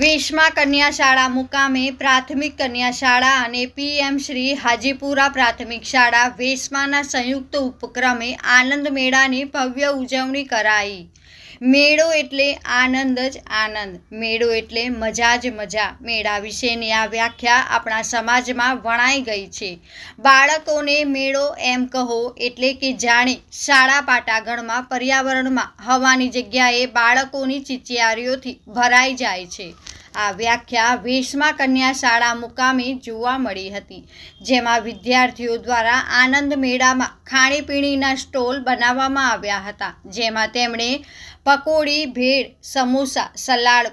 વેશમા કન્યા શાળા મુકામે પ્રાથમિક કન્યા શાળા અને પીએમ શ્રી હાજીપુરા પ્રાથમિક શાળા વેશમાના સંયુક્ત ઉપક્રમે આનંદ મેળાની ભવ્ય ઉજવણી કરાઈ મેળો એટલે આનંદ જ આનંદ મેળો એટલે મજા જ મજા મેળા વિશેની આ વ્યાખ્યા આપણા સમાજમાં વણાઈ ગઈ છે બાળકોને મેળો એમ કહો એટલે કે જાણે શાળા પાટાગણમાં પર્યાવરણમાં હવાની જગ્યાએ બાળકોની ચિચિયારીઓથી ભરાઈ જાય છે આ વ્યાખ્યા વીસમા કન્યા શાળા મુકામે જોવા મળી હતી જેમાં વિદ્યાર્થીઓ દ્વારા આનંદ મેળામાં ખાણીપીણીના સ્ટોલ બનાવવામાં આવ્યા હતા જેમાં તેમણે પકોડી ભેળ સમોસા સલાડ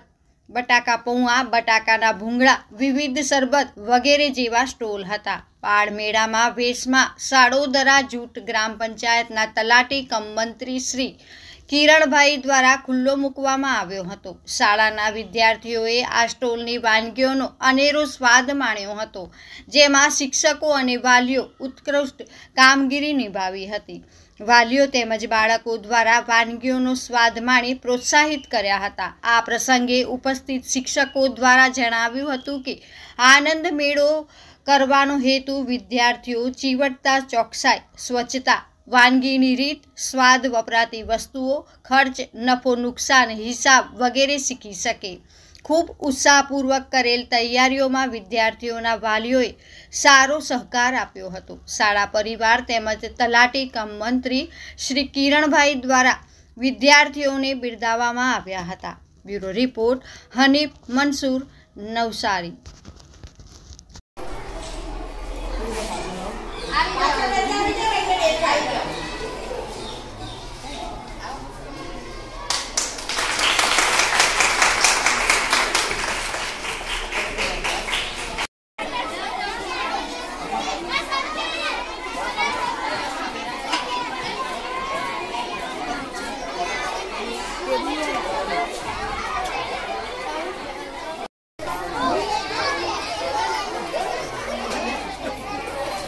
બટાકા પૌવા બટાકાના ભૂંગળા વિવિધ શરબત વગેરે જેવા સ્ટોલ હતા પાળ મેળામાં વેશમાં સાડોદરા જૂટ ગ્રામ પંચાયતના તલાટી કમ મંત્રી શ્રી કિરણભાઈ દ્વારા ખુલ્લો મૂકવામાં આવ્યો હતો શાળાના વિદ્યાર્થીઓએ આ સ્ટોલની વાનગીઓનો અનેરો સ્વાદ માણ્યો હતો જેમાં શિક્ષકો અને વાલીઓ ઉત્કૃષ્ટ કામગીરી નિભાવી હતી વાલીઓ તેમજ બાળકો દ્વારા વાનગીઓનો સ્વાદ માણી પ્રોત્સાહિત કર્યા હતા આ પ્રસંગે ઉપસ્થિત શિક્ષકો દ્વારા જણાવ્યું હતું કે આનંદ મેળો કરવાનો હેતુ વિદ્યાર્થીઓ ચીવટતા ચોકસાઈ સ્વચ્છતા વાનગીની રીત સ્વાદ વપરાતી વસ્તુઓ ખર્ચ નફો નુકસાન હિસાબ વગેરે શીખી શકે ખૂબ ઉત્સાહપૂર્વક કરેલ તૈયારીઓમાં વિદ્યાર્થીઓના વાલીઓએ સારો સહકાર આપ્યો હતો શાળા પરિવાર તેમજ તલાટી કમ મંત્રી શ્રી કિરણભાઈ દ્વારા વિદ્યાર્થીઓને બિરદાવવામાં આવ્યા હતા bureau report Hanif Mansoor Navsari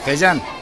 Teyzem